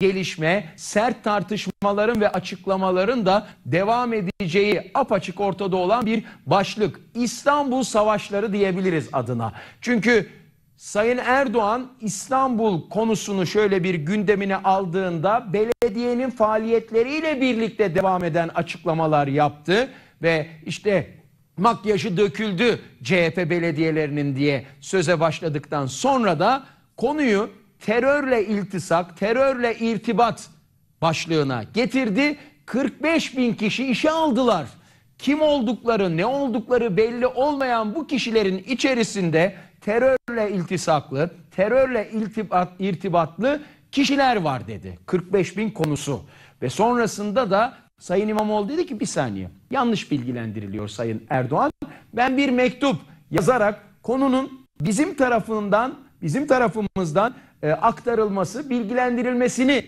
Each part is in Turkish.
gelişme, sert tartışmaların ve açıklamaların da devam edeceği apaçık ortada olan bir başlık. İstanbul Savaşları diyebiliriz adına. Çünkü Sayın Erdoğan İstanbul konusunu şöyle bir gündemine aldığında belediyenin faaliyetleriyle birlikte devam eden açıklamalar yaptı ve işte makyajı döküldü CHP belediyelerinin diye söze başladıktan sonra da konuyu terörle iltisak, terörle irtibat başlığına getirdi. 45 bin kişi işe aldılar. Kim oldukları, ne oldukları belli olmayan bu kişilerin içerisinde terörle iltisaklı, terörle iltibat, irtibatlı kişiler var dedi. 45 bin konusu. Ve sonrasında da Sayın İmamoğlu dedi ki bir saniye yanlış bilgilendiriliyor Sayın Erdoğan. Ben bir mektup yazarak konunun bizim tarafından, bizim tarafımızdan e, aktarılması, bilgilendirilmesini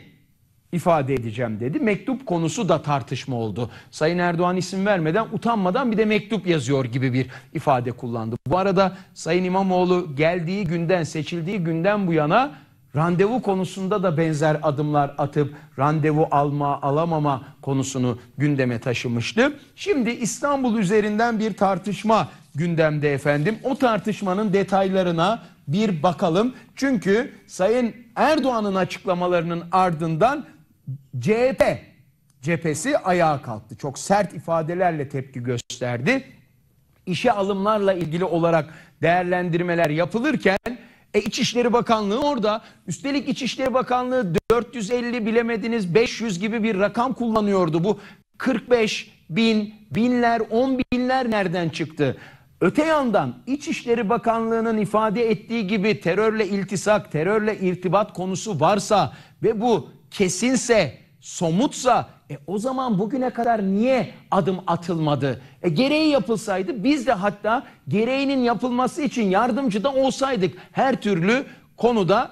ifade edeceğim dedi. Mektup konusu da tartışma oldu. Sayın Erdoğan isim vermeden utanmadan bir de mektup yazıyor gibi bir ifade kullandı. Bu arada Sayın İmamoğlu geldiği günden, seçildiği günden bu yana randevu konusunda da benzer adımlar atıp randevu alma alamama konusunu gündeme taşımıştı. Şimdi İstanbul üzerinden bir tartışma gündemde efendim. O tartışmanın detaylarına bir bakalım. Çünkü Sayın Erdoğan'ın açıklamalarının ardından CHP cephesi ayağa kalktı. Çok sert ifadelerle tepki gösterdi. İşe alımlarla ilgili olarak değerlendirmeler yapılırken e, İçişleri Bakanlığı orada. Üstelik İçişleri Bakanlığı 450 bilemediniz 500 gibi bir rakam kullanıyordu. Bu 45 bin, binler, on binler nereden çıktı? Öte yandan İçişleri Bakanlığı'nın ifade ettiği gibi terörle iltisak, terörle irtibat konusu varsa ve bu kesinse, somutsa e o zaman bugüne kadar niye adım atılmadı? E gereği yapılsaydı biz de hatta gereğinin yapılması için yardımcı da olsaydık. Her türlü konuda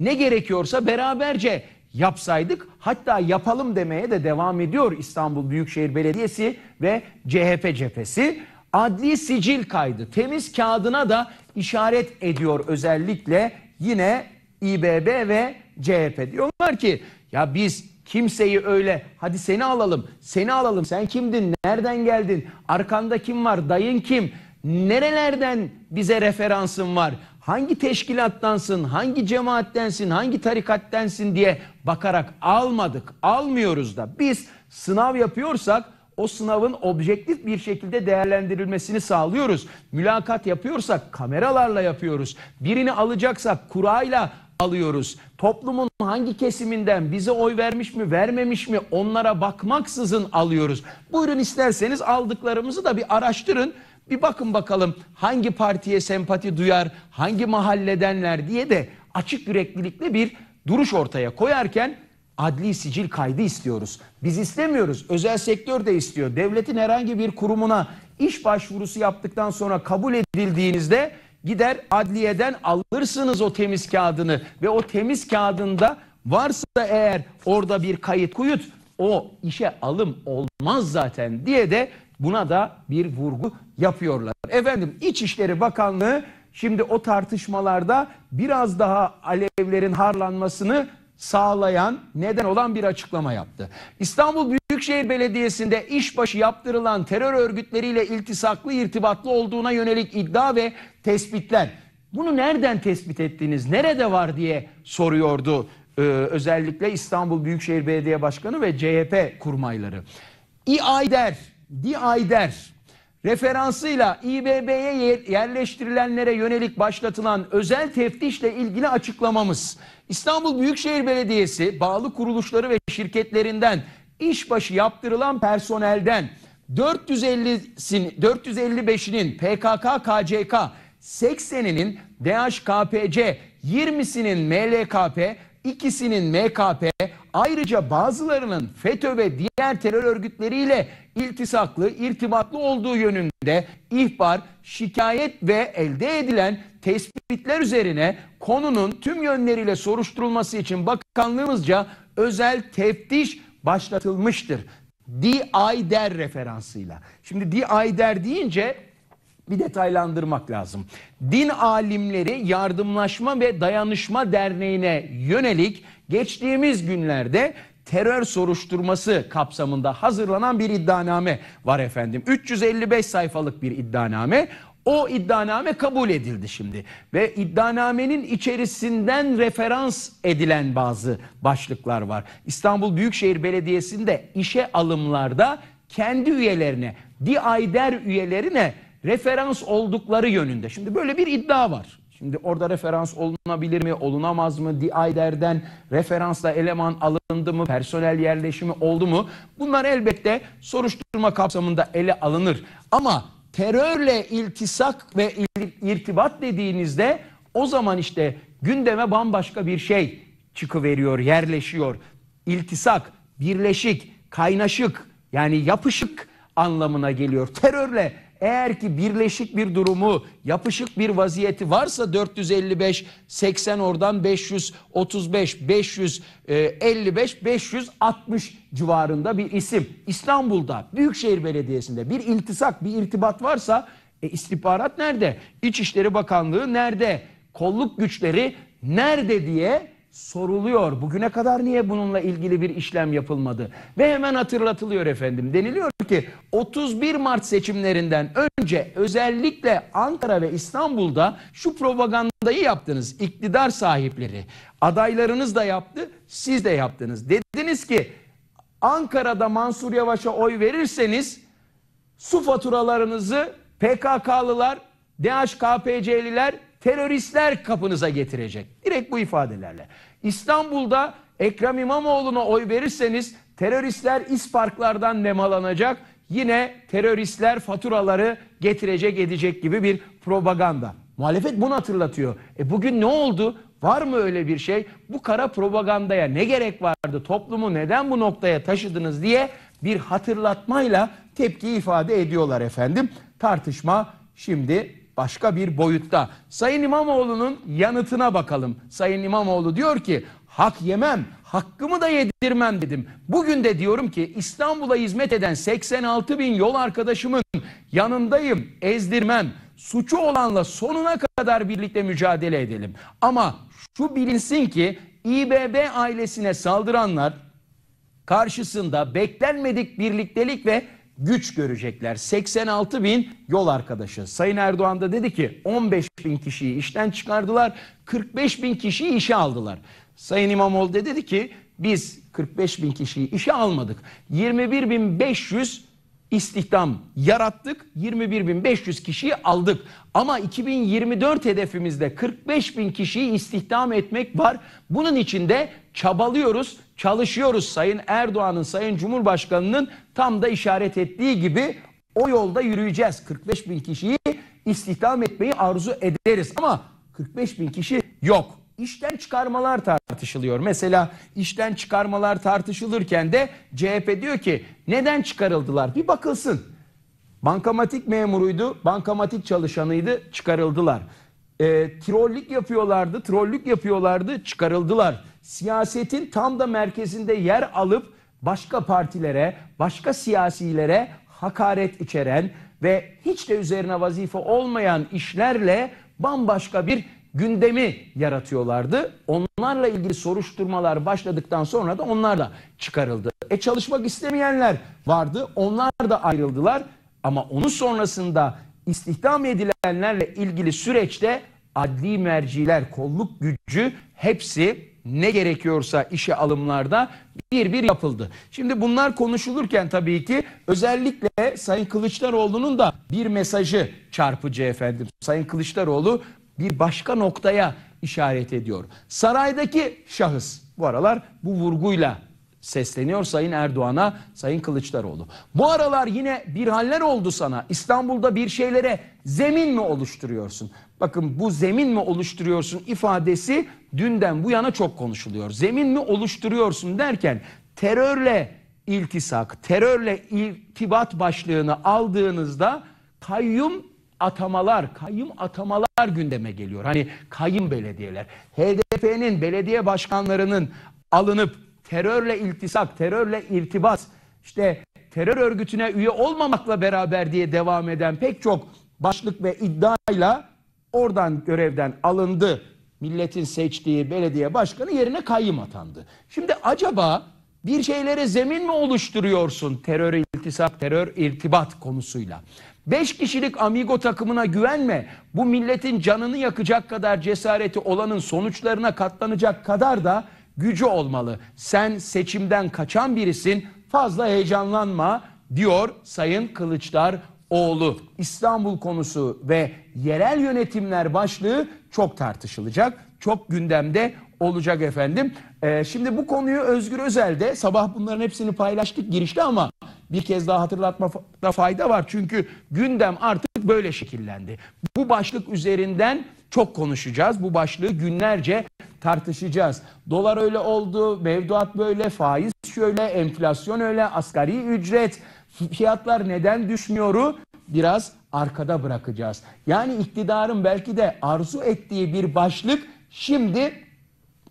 ne gerekiyorsa beraberce yapsaydık hatta yapalım demeye de devam ediyor İstanbul Büyükşehir Belediyesi ve CHP cephesi adli sicil kaydı temiz kağıdına da işaret ediyor özellikle yine İBB ve CHP. Diyorlar ki ya biz kimseyi öyle hadi seni alalım seni alalım sen kimdin nereden geldin arkanda kim var dayın kim nerelerden bize referansın var hangi teşkilattansın, hangi cemaattensin, hangi tarikattensin diye bakarak almadık, almıyoruz da. Biz sınav yapıyorsak o sınavın objektif bir şekilde değerlendirilmesini sağlıyoruz. Mülakat yapıyorsak kameralarla yapıyoruz. Birini alacaksak kurayla alıyoruz. Toplumun hangi kesiminden bize oy vermiş mi vermemiş mi onlara bakmaksızın alıyoruz. Buyurun isterseniz aldıklarımızı da bir araştırın. Bir bakın bakalım hangi partiye sempati duyar, hangi mahalledenler diye de açık yüreklilikle bir duruş ortaya koyarken adli sicil kaydı istiyoruz. Biz istemiyoruz. Özel sektör de istiyor. Devletin herhangi bir kurumuna iş başvurusu yaptıktan sonra kabul edildiğinizde gider adliyeden alırsınız o temiz kağıdını ve o temiz kağıdında varsa da eğer orada bir kayıt kuyut o işe alım olmaz zaten diye de buna da bir vurgu yapıyorlar. Efendim İçişleri Bakanlığı şimdi o tartışmalarda biraz daha alevlerin harlanmasını sağlayan neden olan bir açıklama yaptı. İstanbul Büyükşehir Belediyesi'nde işbaşı yaptırılan terör örgütleriyle iltisaklı irtibatlı olduğuna yönelik iddia ve tespitler. Bunu nereden tespit ettiniz? Nerede var diye soruyordu ee, özellikle İstanbul Büyükşehir Belediye Başkanı ve CHP kurmayları. İAİDER, DİAİDER referansıyla İBB'ye yerleştirilenlere yönelik başlatılan özel teftişle ilgili açıklamamız. İstanbul Büyükşehir Belediyesi bağlı kuruluşları ve şirketlerinden işbaşı yaptırılan personelden 450'sin 455'inin PKK KCK 80'inin DHKPC 20'sinin MLKP ikisinin MKP ayrıca bazılarının FETÖ ve diğer terör örgütleriyle iltisaklı, irtibatlı olduğu yönünde ihbar, şikayet ve elde edilen tespitler üzerine konunun tüm yönleriyle soruşturulması için bakanlığımızca özel teftiş başlatılmıştır. Di referansıyla. Şimdi Di Ayder deyince bir detaylandırmak lazım. Din Alimleri Yardımlaşma ve Dayanışma Derneği'ne yönelik Geçtiğimiz günlerde terör soruşturması kapsamında hazırlanan bir iddianame var efendim. 355 sayfalık bir iddianame. O iddianame kabul edildi şimdi ve iddianamenin içerisinden referans edilen bazı başlıklar var. İstanbul Büyükşehir Belediyesi'nde işe alımlarda kendi üyelerine, diayder üyelerine referans oldukları yönünde. Şimdi böyle bir iddia var. Şimdi orada referans olunabilir mi, olunamaz mı? DIDER'den referansla eleman alındı mı, personel yerleşimi oldu mu? Bunlar elbette soruşturma kapsamında ele alınır. Ama terörle iltisak ve irtibat dediğinizde o zaman işte gündeme bambaşka bir şey çıkıveriyor, yerleşiyor. İltisak, birleşik, kaynaşık yani yapışık anlamına geliyor. Terörle eğer ki birleşik bir durumu, yapışık bir vaziyeti varsa 455, 80 oradan 535, 555, 560 civarında bir isim. İstanbul'da Büyükşehir Belediyesi'nde bir iltisak, bir irtibat varsa e, istihbarat nerede? İçişleri Bakanlığı nerede? Kolluk güçleri nerede diye soruluyor. Bugüne kadar niye bununla ilgili bir işlem yapılmadı? Ve hemen hatırlatılıyor efendim. Deniliyor ki 31 Mart seçimlerinden önce özellikle Ankara ve İstanbul'da şu propagandayı yaptınız. İktidar sahipleri, adaylarınız da yaptı, siz de yaptınız. Dediniz ki Ankara'da Mansur Yavaş'a oy verirseniz su faturalarınızı PKK'lılar, DHKPC'liler teröristler kapınıza getirecek. Direkt bu ifadelerle. İstanbul'da Ekrem İmamoğlu'na oy verirseniz teröristler isparklardan nemalanacak. Yine teröristler faturaları getirecek edecek gibi bir propaganda. Muhalefet bunu hatırlatıyor. E bugün ne oldu? Var mı öyle bir şey? Bu kara propagandaya ne gerek vardı? Toplumu neden bu noktaya taşıdınız diye bir hatırlatmayla tepki ifade ediyorlar efendim. Tartışma şimdi başka bir boyutta. Sayın İmamoğlu'nun yanıtına bakalım. Sayın İmamoğlu diyor ki hak yemem, hakkımı da yedirmem dedim. Bugün de diyorum ki İstanbul'a hizmet eden 86 bin yol arkadaşımın yanındayım, ezdirmem. Suçu olanla sonuna kadar birlikte mücadele edelim. Ama şu bilinsin ki İBB ailesine saldıranlar karşısında beklenmedik birliktelik ve güç görecekler. 86 bin yol arkadaşı. Sayın Erdoğan da dedi ki 15 bin kişiyi işten çıkardılar, 45 bin kişiyi işe aldılar. Sayın İmamoğlu da dedi ki biz 45 bin kişiyi işe almadık. 21 bin 500 istihdam yarattık. 21 bin 500 kişiyi aldık. Ama 2024 hedefimizde 45 bin kişiyi istihdam etmek var. Bunun için de çabalıyoruz, çalışıyoruz Sayın Erdoğan'ın, Sayın Cumhurbaşkanı'nın tam da işaret ettiği gibi o yolda yürüyeceğiz. 45 bin kişiyi istihdam etmeyi arzu ederiz ama 45 bin kişi yok. İşten çıkarmalar tartışılıyor. Mesela işten çıkarmalar tartışılırken de CHP diyor ki neden çıkarıldılar? Bir bakılsın. Bankamatik memuruydu, bankamatik çalışanıydı, çıkarıldılar. E, trollük yapıyorlardı, trollük yapıyorlardı, çıkarıldılar siyasetin tam da merkezinde yer alıp başka partilere, başka siyasilere hakaret içeren ve hiç de üzerine vazife olmayan işlerle bambaşka bir gündemi yaratıyorlardı. Onlarla ilgili soruşturmalar başladıktan sonra da onlar da çıkarıldı. E çalışmak istemeyenler vardı. Onlar da ayrıldılar. Ama onun sonrasında istihdam edilenlerle ilgili süreçte adli merciler, kolluk gücü hepsi ne gerekiyorsa işe alımlarda bir bir yapıldı. Şimdi bunlar konuşulurken tabii ki özellikle Sayın Kılıçdaroğlu'nun da bir mesajı çarpıcı efendim. Sayın Kılıçdaroğlu bir başka noktaya işaret ediyor. Saraydaki şahıs bu aralar bu vurguyla sesleniyor Sayın Erdoğan'a, Sayın Kılıçdaroğlu. Bu aralar yine bir haller oldu sana. İstanbul'da bir şeylere zemin mi oluşturuyorsun? bakın bu zemin mi oluşturuyorsun ifadesi dünden bu yana çok konuşuluyor. Zemin mi oluşturuyorsun derken terörle iltisak, terörle irtibat başlığını aldığınızda kayyum atamalar, kayyum atamalar gündeme geliyor. Hani kayyum belediyeler. HDP'nin belediye başkanlarının alınıp terörle iltisak, terörle irtibat, işte terör örgütüne üye olmamakla beraber diye devam eden pek çok başlık ve iddiayla Oradan görevden alındı. Milletin seçtiği belediye başkanı yerine kayyım atandı. Şimdi acaba bir şeylere zemin mi oluşturuyorsun terör iltisap, terör irtibat konusuyla? Beş kişilik amigo takımına güvenme. Bu milletin canını yakacak kadar cesareti olanın sonuçlarına katlanacak kadar da gücü olmalı. Sen seçimden kaçan birisin fazla heyecanlanma diyor Sayın Kılıçdaroğlu oğlu İstanbul konusu ve yerel yönetimler başlığı çok tartışılacak. Çok gündemde olacak efendim. Ee, şimdi bu konuyu Özgür Özel de sabah bunların hepsini paylaştık girişte ama bir kez daha hatırlatmakta fayda var. Çünkü gündem artık böyle şekillendi. Bu başlık üzerinden çok konuşacağız. Bu başlığı günlerce tartışacağız. Dolar öyle oldu, mevduat böyle, faiz şöyle, enflasyon öyle, asgari ücret fiyatlar neden düşmüyoru biraz arkada bırakacağız. Yani iktidarın belki de arzu ettiği bir başlık şimdi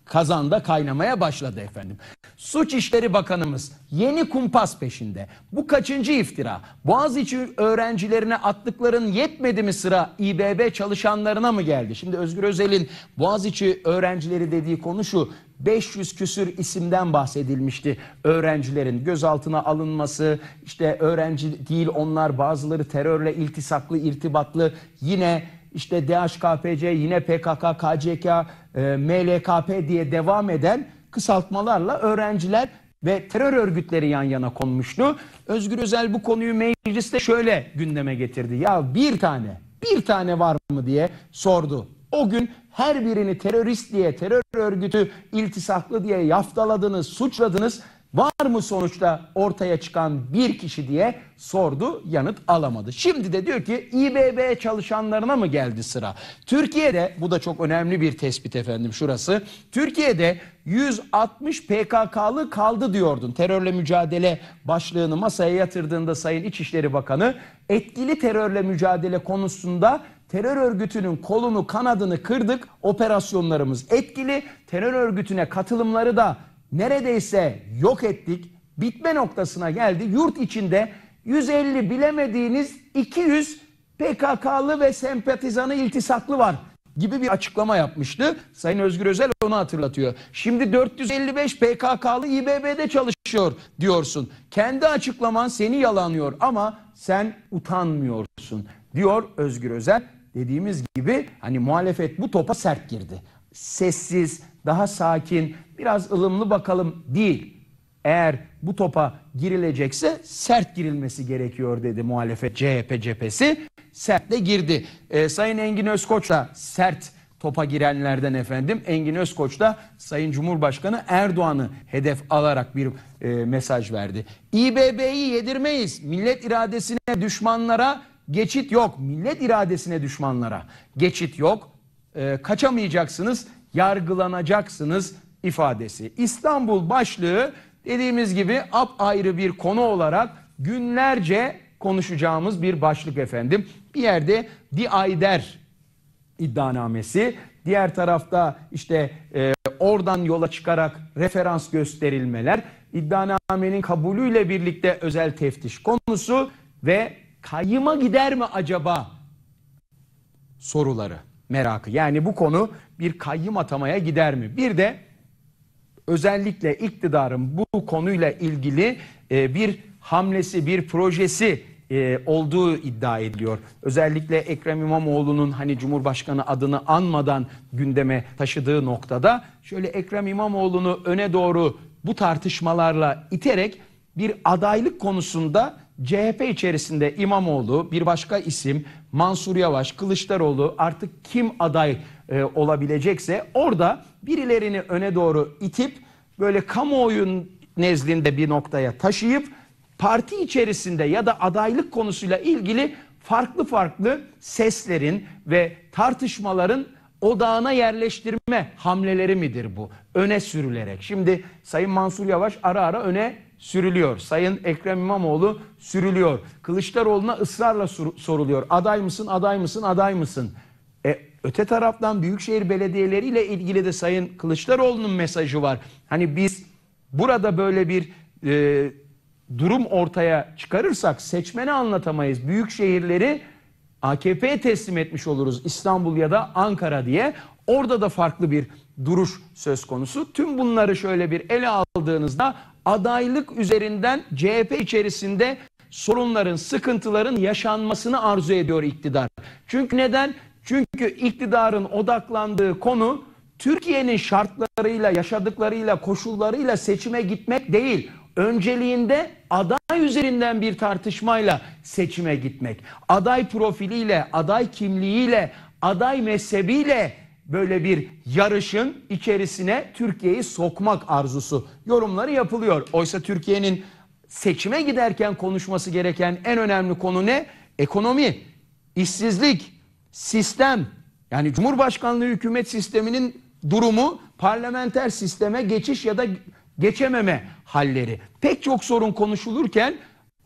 kazanda kaynamaya başladı efendim. Suç İşleri Bakanımız yeni kumpas peşinde. Bu kaçıncı iftira? Boğaziçi öğrencilerine attıkların yetmedi mi sıra İBB çalışanlarına mı geldi? Şimdi Özgür Özel'in Boğaziçi öğrencileri dediği konu şu. 500 küsür isimden bahsedilmişti. Öğrencilerin gözaltına alınması, işte öğrenci değil onlar bazıları terörle iltisaklı, irtibatlı yine işte DHKPC, yine PKK, KCK, e, MLKP diye devam eden kısaltmalarla öğrenciler ve terör örgütleri yan yana konmuştu. Özgür Özel bu konuyu mecliste şöyle gündeme getirdi. Ya bir tane, bir tane var mı diye sordu o gün her birini terörist diye, terör örgütü iltisaklı diye yaftaladınız, suçladınız. Var mı sonuçta ortaya çıkan bir kişi diye sordu, yanıt alamadı. Şimdi de diyor ki İBB çalışanlarına mı geldi sıra? Türkiye'de, bu da çok önemli bir tespit efendim şurası. Türkiye'de 160 PKK'lı kaldı diyordun. Terörle mücadele başlığını masaya yatırdığında Sayın İçişleri Bakanı etkili terörle mücadele konusunda terör örgütünün kolunu kanadını kırdık. Operasyonlarımız etkili. Terör örgütüne katılımları da neredeyse yok ettik. Bitme noktasına geldi. Yurt içinde 150 bilemediğiniz 200 PKK'lı ve sempatizanı iltisaklı var gibi bir açıklama yapmıştı. Sayın Özgür Özel onu hatırlatıyor. Şimdi 455 PKK'lı İBB'de çalışıyor diyorsun. Kendi açıklaman seni yalanıyor ama sen utanmıyorsun diyor Özgür Özel dediğimiz gibi hani muhalefet bu topa sert girdi. Sessiz, daha sakin, biraz ılımlı bakalım değil. Eğer bu topa girilecekse sert girilmesi gerekiyor dedi muhalefet CHP cephesi. Sert de girdi. Ee, Sayın Engin Özkoç da sert topa girenlerden efendim. Engin Özkoç da Sayın Cumhurbaşkanı Erdoğan'ı hedef alarak bir e, mesaj verdi. İBB'yi yedirmeyiz. Millet iradesine düşmanlara Geçit yok millet iradesine düşmanlara. Geçit yok. E, kaçamayacaksınız, yargılanacaksınız ifadesi. İstanbul başlığı dediğimiz gibi ap ayrı bir konu olarak günlerce konuşacağımız bir başlık efendim. Bir yerde Diayder iddianamesi, diğer tarafta işte e, oradan yola çıkarak referans gösterilmeler, iddianamenin kabulüyle birlikte özel teftiş konusu ve kayyıma gider mi acaba soruları, merakı. Yani bu konu bir kayyım atamaya gider mi? Bir de özellikle iktidarın bu konuyla ilgili e, bir hamlesi, bir projesi e, olduğu iddia ediliyor. Özellikle Ekrem İmamoğlu'nun hani Cumhurbaşkanı adını anmadan gündeme taşıdığı noktada şöyle Ekrem İmamoğlu'nu öne doğru bu tartışmalarla iterek bir adaylık konusunda CHP içerisinde İmamoğlu, bir başka isim Mansur Yavaş, Kılıçdaroğlu artık kim aday e, olabilecekse orada birilerini öne doğru itip böyle kamuoyun nezdinde bir noktaya taşıyıp parti içerisinde ya da adaylık konusuyla ilgili farklı farklı seslerin ve tartışmaların odağına yerleştirme hamleleri midir bu? Öne sürülerek. Şimdi Sayın Mansur Yavaş ara ara öne sürülüyor. Sayın Ekrem İmamoğlu sürülüyor. Kılıçdaroğlu'na ısrarla soruluyor. Aday mısın, aday mısın, aday mısın? E, öte taraftan büyükşehir belediyeleriyle ilgili de Sayın Kılıçdaroğlu'nun mesajı var. Hani biz burada böyle bir e, durum ortaya çıkarırsak seçmeni anlatamayız. Büyük şehirleri AKP'ye teslim etmiş oluruz İstanbul ya da Ankara diye. Orada da farklı bir duruş söz konusu. Tüm bunları şöyle bir ele aldığınızda adaylık üzerinden CHP içerisinde sorunların, sıkıntıların yaşanmasını arzu ediyor iktidar. Çünkü neden? Çünkü iktidarın odaklandığı konu Türkiye'nin şartlarıyla, yaşadıklarıyla, koşullarıyla seçime gitmek değil. Önceliğinde aday üzerinden bir tartışmayla seçime gitmek. Aday profiliyle, aday kimliğiyle, aday mezhebiyle böyle bir yarışın içerisine Türkiye'yi sokmak arzusu yorumları yapılıyor. Oysa Türkiye'nin seçime giderken konuşması gereken en önemli konu ne? Ekonomi, işsizlik, sistem. Yani Cumhurbaşkanlığı hükümet sisteminin durumu parlamenter sisteme geçiş ya da geçememe halleri. Pek çok sorun konuşulurken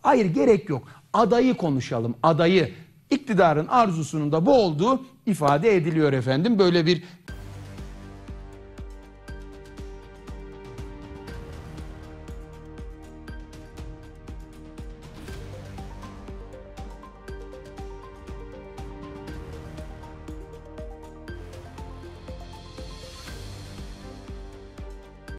hayır gerek yok. Adayı konuşalım, adayı. İktidarın arzusunun da bu olduğu ifade ediliyor efendim. Böyle bir